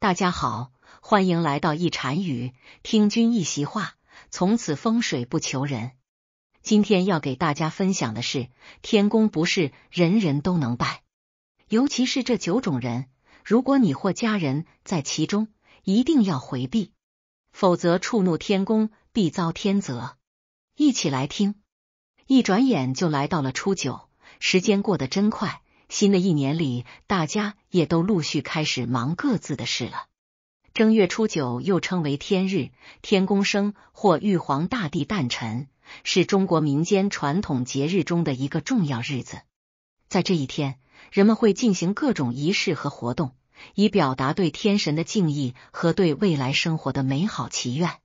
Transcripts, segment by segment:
大家好，欢迎来到一禅语，听君一席话，从此风水不求人。今天要给大家分享的是，天公不是人人都能拜，尤其是这九种人，如果你或家人在其中，一定要回避，否则触怒天公，必遭天责。一起来听。一转眼就来到了初九，时间过得真快。新的一年里，大家也都陆续开始忙各自的事了。正月初九又称为天日、天公生或玉皇大帝诞辰，是中国民间传统节日中的一个重要日子。在这一天，人们会进行各种仪式和活动，以表达对天神的敬意和对未来生活的美好祈愿。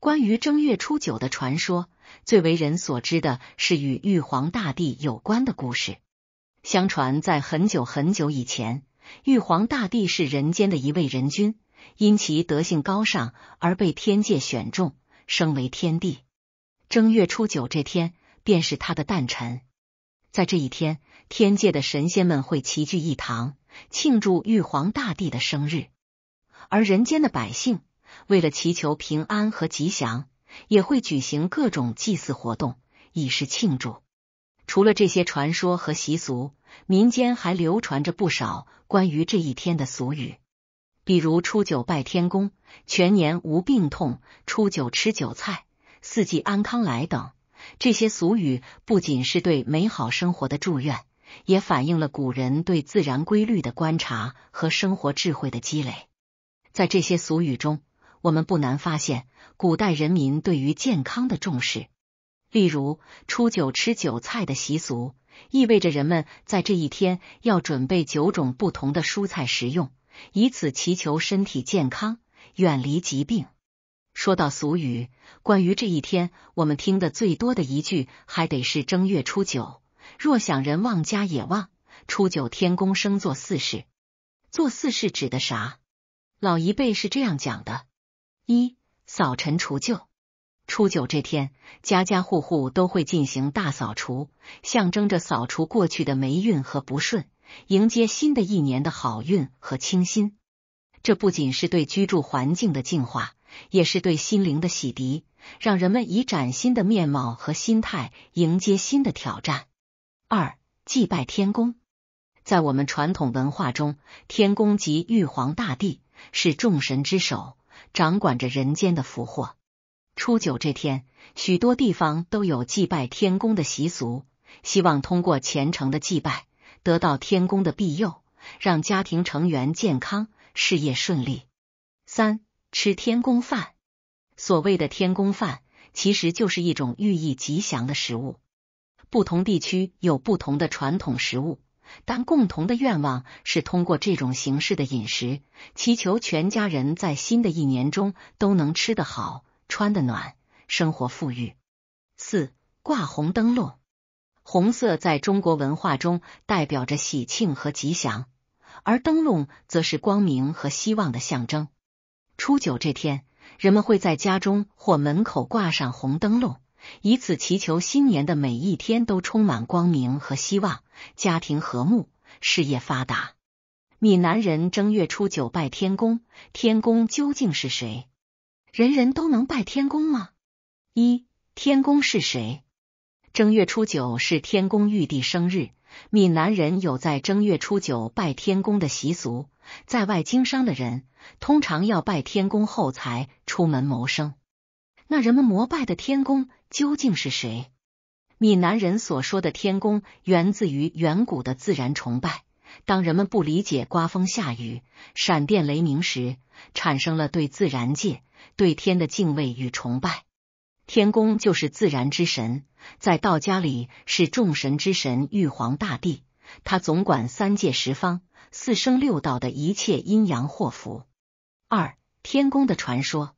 关于正月初九的传说，最为人所知的是与玉皇大帝有关的故事。相传，在很久很久以前，玉皇大帝是人间的一位人君，因其德性高尚而被天界选中，升为天帝。正月初九这天，便是他的诞辰。在这一天，天界的神仙们会齐聚一堂，庆祝玉皇大帝的生日；而人间的百姓，为了祈求平安和吉祥，也会举行各种祭祀活动，以示庆祝。除了这些传说和习俗，民间还流传着不少关于这一天的俗语，比如“初九拜天公，全年无病痛”“初九吃韭菜，四季安康来”等。这些俗语不仅是对美好生活的祝愿，也反映了古人对自然规律的观察和生活智慧的积累。在这些俗语中，我们不难发现古代人民对于健康的重视。例如，初九吃韭菜的习俗，意味着人们在这一天要准备九种不同的蔬菜食用，以此祈求身体健康，远离疾病。说到俗语，关于这一天，我们听得最多的一句，还得是正月初九，若想人旺家也旺。初九天公生做四事，做四事指的啥？老一辈是这样讲的：一扫尘除旧。初九这天，家家户户都会进行大扫除，象征着扫除过去的霉运和不顺，迎接新的一年的好运和清新。这不仅是对居住环境的净化，也是对心灵的洗涤，让人们以崭新的面貌和心态迎接新的挑战。二、祭拜天公。在我们传统文化中，天公即玉皇大帝，是众神之首，掌管着人间的福祸。初九这天，许多地方都有祭拜天公的习俗，希望通过虔诚的祭拜得到天公的庇佑，让家庭成员健康、事业顺利。三吃天公饭，所谓的天公饭其实就是一种寓意吉祥的食物。不同地区有不同的传统食物，但共同的愿望是通过这种形式的饮食，祈求全家人在新的一年中都能吃得好。穿的暖，生活富裕。四挂红灯笼，红色在中国文化中代表着喜庆和吉祥，而灯笼则是光明和希望的象征。初九这天，人们会在家中或门口挂上红灯笼，以此祈求新年的每一天都充满光明和希望，家庭和睦，事业发达。闽南人正月初九拜天公，天公究竟是谁？人人都能拜天公吗？一，天公是谁？正月初九是天公玉帝生日，闽南人有在正月初九拜天公的习俗，在外经商的人通常要拜天公后才出门谋生。那人们膜拜的天公究竟是谁？闽南人所说的天公源自于远古的自然崇拜。当人们不理解刮风下雨、闪电雷鸣时，产生了对自然界、对天的敬畏与崇拜。天公就是自然之神，在道家里是众神之神玉皇大帝，他总管三界十方、四生六道的一切阴阳祸福。二天宫的传说，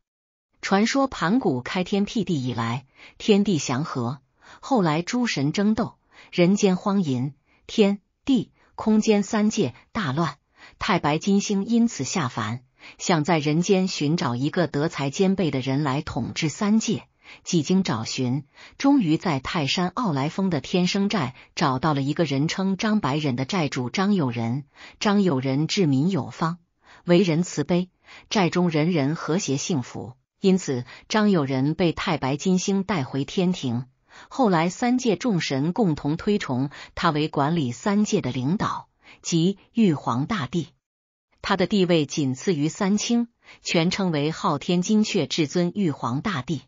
传说盘古开天辟地以来，天地祥和，后来诸神争斗，人间荒淫，天地。空间三界大乱，太白金星因此下凡，想在人间寻找一个德才兼备的人来统治三界。几经找寻，终于在泰山傲来峰的天生寨找到了一个人称张白忍的寨主张友仁。张友仁治民有方，为人慈悲，寨中人人和谐幸福，因此张友仁被太白金星带回天庭。后来，三界众神共同推崇他为管理三界的领导，即玉皇大帝。他的地位仅次于三清，全称为昊天金阙至尊玉皇大帝。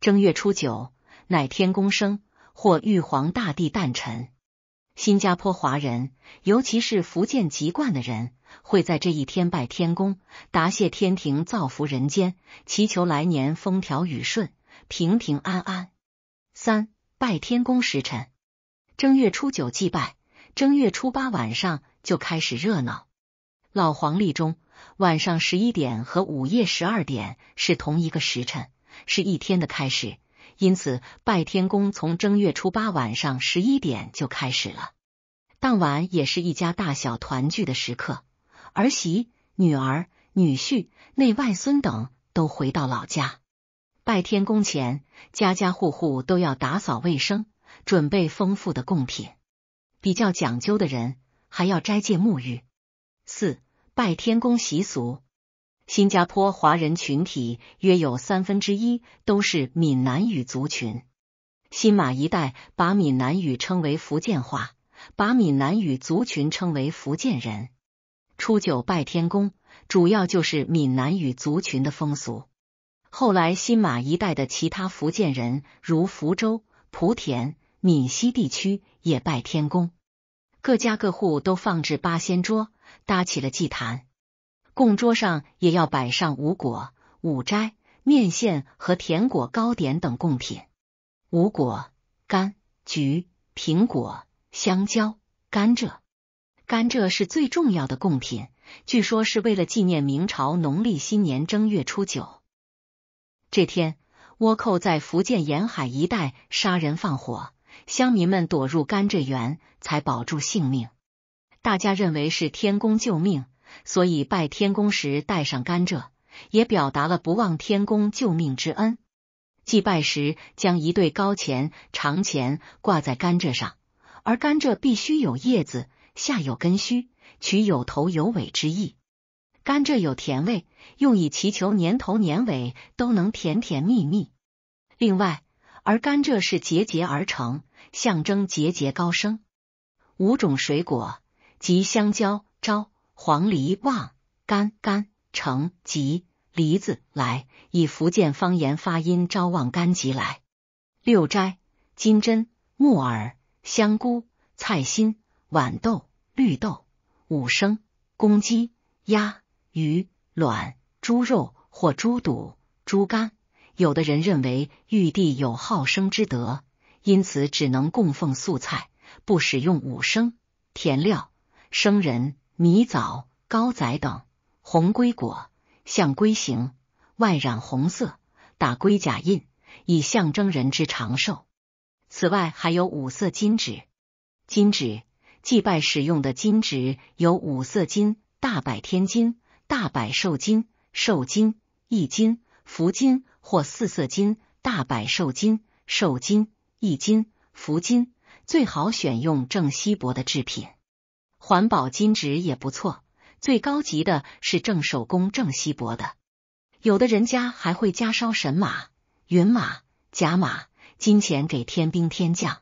正月初九乃天公生，或玉皇大帝诞辰。新加坡华人，尤其是福建籍贯的人，会在这一天拜天公，答谢天庭造福人间，祈求来年风调雨顺、平平安安。三拜天公时辰，正月初九祭拜，正月初八晚上就开始热闹。老黄历中，晚上十一点和午夜十二点是同一个时辰，是一天的开始，因此拜天公从正月初八晚上十一点就开始了。当晚也是一家大小团聚的时刻，儿媳、女儿、女婿、内外孙等都回到老家。拜天公前，家家户户都要打扫卫生，准备丰富的贡品。比较讲究的人还要斋戒沐浴。四拜天宫习俗，新加坡华人群体约有三分之一都是闽南语族群。新马一带把闽南语称为福建话，把闽南语族群称为福建人。初九拜天宫，主要就是闽南语族群的风俗。后来，新马一带的其他福建人，如福州、莆田、闽西地区，也拜天公。各家各户都放置八仙桌，搭起了祭坛，供桌上也要摆上五果、五斋、面线和甜果、糕点等贡品。五果：柑、橘、苹果、香蕉、甘蔗。甘蔗是最重要的贡品，据说是为了纪念明朝农历新年正月初九。这天，倭寇在福建沿海一带杀人放火，乡民们躲入甘蔗园才保住性命。大家认为是天公救命，所以拜天公时带上甘蔗，也表达了不忘天公救命之恩。祭拜时将一对高钱、长钱挂在甘蔗上，而甘蔗必须有叶子，下有根须，取有头有尾之意。甘蔗有甜味，用以祈求年头年尾都能甜甜蜜蜜。另外，而甘蔗是节节而成，象征节节高升。五种水果即香蕉、蕉、黄梨、望、甘、甘、橙、及梨子，来以福建方言发音招望甘橘来。六斋：金针、木耳、香菇、菜心、豌豆、绿豆。五牲：公鸡、鸭。鱼卵、猪肉或猪肚、猪肝。有的人认为玉帝有好生之德，因此只能供奉素菜，不使用五生甜料、生人、米枣、糕仔等。红龟果象龟形，外染红色，打龟甲印，以象征人之长寿。此外，还有五色金纸。金纸祭拜使用的金纸有五色金、大百天金。大百寿金、寿金、一金、福金或四色金、大百寿金、寿金、一金、福金，最好选用正锡箔的制品，环保金纸也不错。最高级的是正手工正锡箔的，有的人家还会加烧神马、云马、甲马，金钱给天兵天将。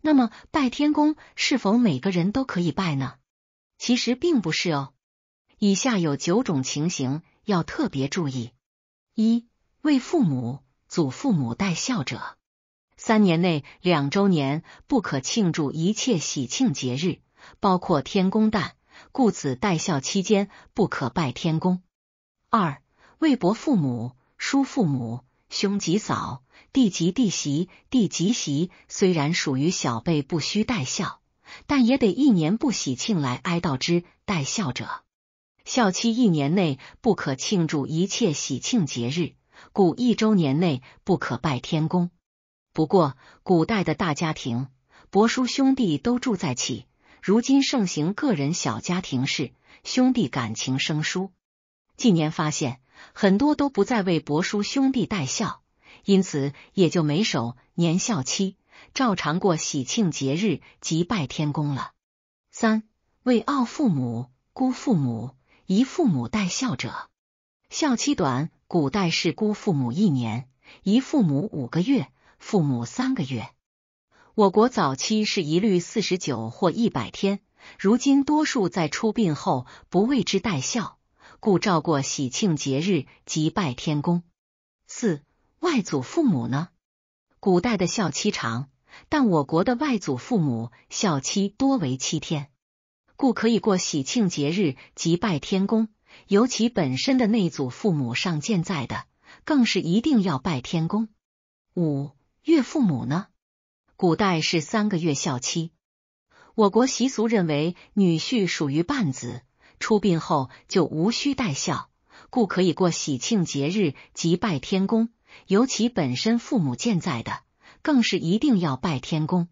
那么拜天公是否每个人都可以拜呢？其实并不是哦。以下有九种情形要特别注意：一、为父母、祖父母带孝者，三年内两周年不可庆祝一切喜庆节日，包括天公诞，故此带孝期间不可拜天公；二、为伯父母、叔父母、兄及嫂、弟及弟媳、弟及媳，虽然属于小辈，不需带孝，但也得一年不喜庆来哀悼之带孝者。孝期一年内不可庆祝一切喜庆节日，故一周年内不可拜天公。不过古代的大家庭，伯叔兄弟都住在起，如今盛行个人小家庭式，兄弟感情生疏。近年发现很多都不再为伯叔兄弟带孝，因此也就没守年孝期，照常过喜庆节日及拜天公了。三为傲父母，孤父母。一父母带孝者，孝期短。古代是孤父母一年，一父母五个月，父母三个月。我国早期是一律四十九或一百天，如今多数在出殡后不为之带孝，故照过喜庆节日即拜天公。四外祖父母呢？古代的孝期长，但我国的外祖父母孝期多为七天。故可以过喜庆节日及拜天公，尤其本身的内祖父母尚健在的，更是一定要拜天公。五岳父母呢？古代是三个月孝期，我国习俗认为女婿属于半子，出殡后就无需带孝，故可以过喜庆节日及拜天公，尤其本身父母健在的，更是一定要拜天公。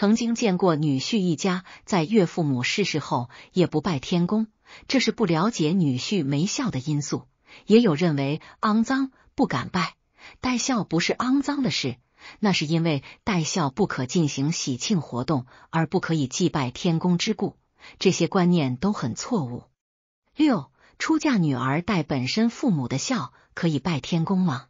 曾经见过女婿一家在岳父母逝世后也不拜天公，这是不了解女婿没孝的因素。也有认为肮脏不敢拜，戴孝不是肮脏的事，那是因为戴孝不可进行喜庆活动而不可以祭拜天公之故。这些观念都很错误。六，出嫁女儿戴本身父母的孝可以拜天公吗？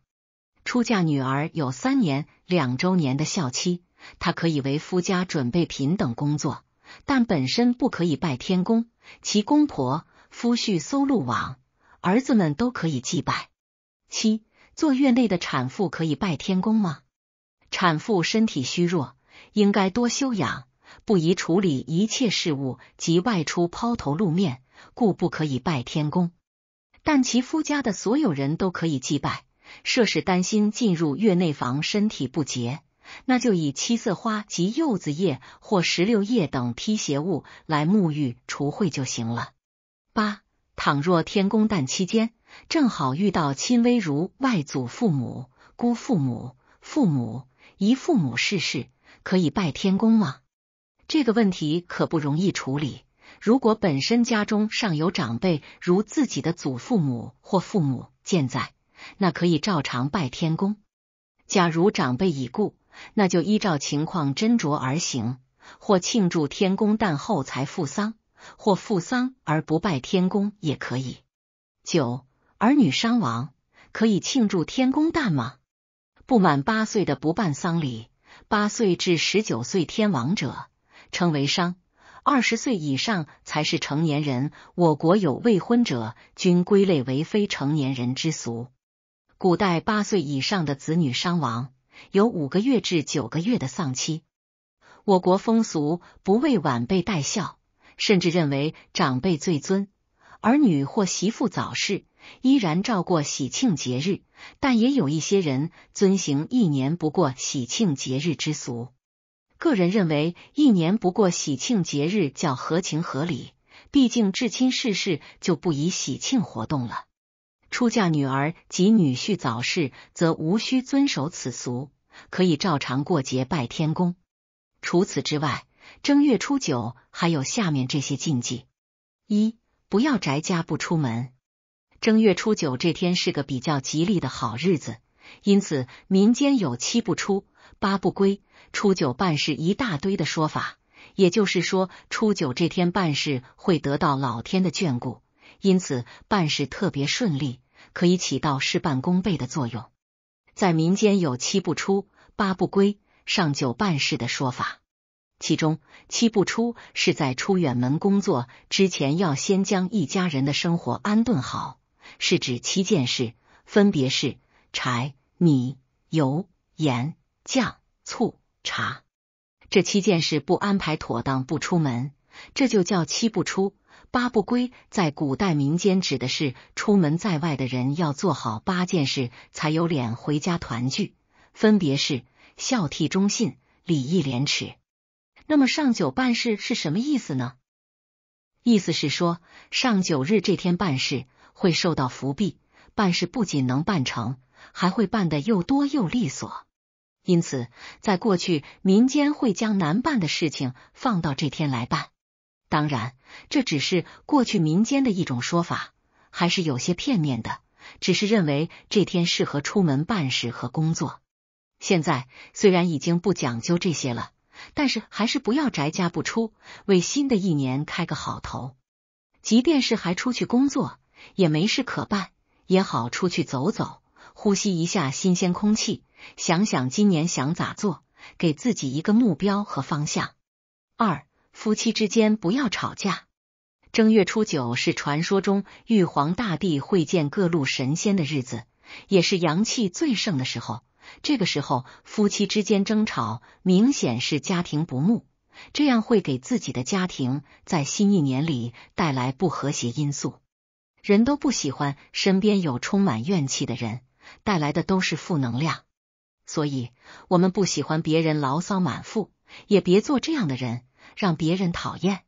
出嫁女儿有三年两周年的孝期。她可以为夫家准备品等工作，但本身不可以拜天公。其公婆、夫婿、搜路网、儿子们都可以祭拜。七，坐月内的产妇可以拜天公吗？产妇身体虚弱，应该多休养，不宜处理一切事务及外出抛头露面，故不可以拜天公。但其夫家的所有人都可以祭拜。涉事担心进入月内房身体不洁。那就以七色花及柚子叶或石榴叶等辟邪物来沐浴除秽就行了。八，倘若天公诞期间正好遇到亲微如外祖父母、姑父母、父母、姨父母逝世，可以拜天公吗？这个问题可不容易处理。如果本身家中尚有长辈如自己的祖父母或父母健在，那可以照常拜天公。假如长辈已故，那就依照情况斟酌而行，或庆祝天公诞后才赴丧，或赴丧而不拜天公也可以。九儿女伤亡可以庆祝天公诞吗？不满八岁的不办丧礼，八岁至十九岁天亡者称为伤，二十岁以上才是成年人。我国有未婚者均归类为非成年人之俗。古代八岁以上的子女伤亡。有五个月至九个月的丧期。我国风俗不为晚辈戴孝，甚至认为长辈最尊，儿女或媳妇早逝依然照过喜庆节日，但也有一些人遵行一年不过喜庆节日之俗。个人认为，一年不过喜庆节日较合情合理，毕竟至亲逝世就不宜喜庆活动了。出嫁女儿及女婿早逝，则无需遵守此俗，可以照常过节拜天公。除此之外，正月初九还有下面这些禁忌：一、不要宅家不出门。正月初九这天是个比较吉利的好日子，因此民间有七不出、八不归、初九办事一大堆的说法。也就是说，初九这天办事会得到老天的眷顾，因此办事特别顺利。可以起到事半功倍的作用，在民间有七不出，八不归，上九办事的说法。其中，七不出是在出远门工作之前，要先将一家人的生活安顿好，是指七件事，分别是柴、米、油、盐、酱、醋、茶。这七件事不安排妥当，不出门，这就叫七不出。八不归在古代民间指的是出门在外的人要做好八件事，才有脸回家团聚，分别是孝悌忠信、礼义廉耻。那么上九办事是什么意思呢？意思是说上九日这天办事会受到福庇，办事不仅能办成，还会办的又多又利索。因此，在过去民间会将难办的事情放到这天来办。当然，这只是过去民间的一种说法，还是有些片面的，只是认为这天适合出门办事和工作。现在虽然已经不讲究这些了，但是还是不要宅家不出，为新的一年开个好头。即便是还出去工作，也没事可办，也好出去走走，呼吸一下新鲜空气，想想今年想咋做，给自己一个目标和方向。二。夫妻之间不要吵架。正月初九是传说中玉皇大帝会见各路神仙的日子，也是阳气最盛的时候。这个时候夫妻之间争吵，明显是家庭不睦，这样会给自己的家庭在新一年里带来不和谐因素。人都不喜欢身边有充满怨气的人，带来的都是负能量。所以我们不喜欢别人牢骚满腹，也别做这样的人。让别人讨厌。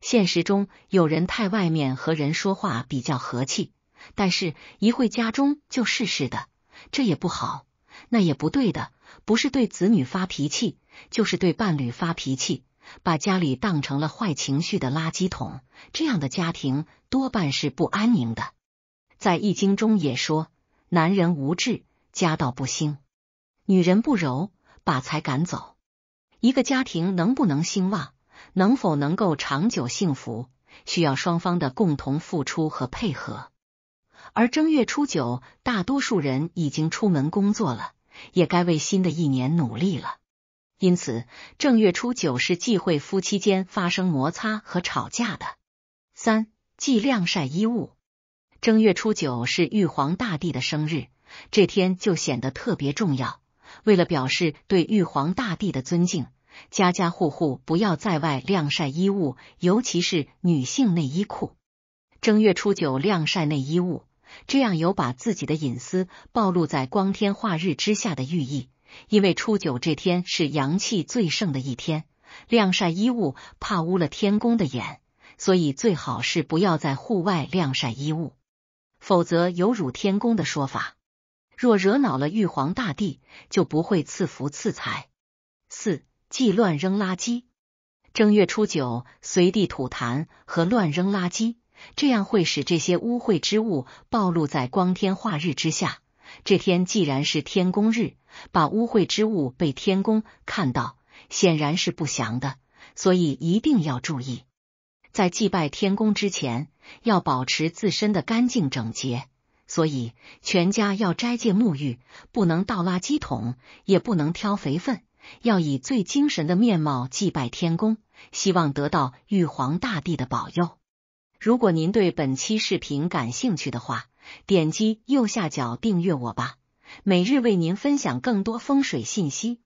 现实中有人太外面和人说话比较和气，但是一回家中就事事的，这也不好，那也不对的，不是对子女发脾气，就是对伴侣发脾气，把家里当成了坏情绪的垃圾桶。这样的家庭多半是不安宁的。在《易经》中也说，男人无志，家道不兴；女人不柔，把财赶走。一个家庭能不能兴旺，能否能够长久幸福，需要双方的共同付出和配合。而正月初九，大多数人已经出门工作了，也该为新的一年努力了。因此，正月初九是忌讳夫妻间发生摩擦和吵架的。三忌晾晒衣物。正月初九是玉皇大帝的生日，这天就显得特别重要。为了表示对玉皇大帝的尊敬，家家户户不要在外晾晒衣物，尤其是女性内衣裤。正月初九晾晒内衣物，这样有把自己的隐私暴露在光天化日之下的寓意。因为初九这天是阳气最盛的一天，晾晒衣物怕污了天宫的眼，所以最好是不要在户外晾晒衣物，否则有辱天宫的说法。若惹恼了玉皇大帝，就不会赐福赐财。四忌乱扔垃圾。正月初九随地吐痰和乱扔垃圾，这样会使这些污秽之物暴露在光天化日之下。这天既然是天宫日，把污秽之物被天宫看到，显然是不祥的。所以一定要注意，在祭拜天宫之前，要保持自身的干净整洁。所以，全家要斋戒沐浴，不能倒垃圾桶，也不能挑肥粪，要以最精神的面貌祭拜天公，希望得到玉皇大帝的保佑。如果您对本期视频感兴趣的话，点击右下角订阅我吧，每日为您分享更多风水信息。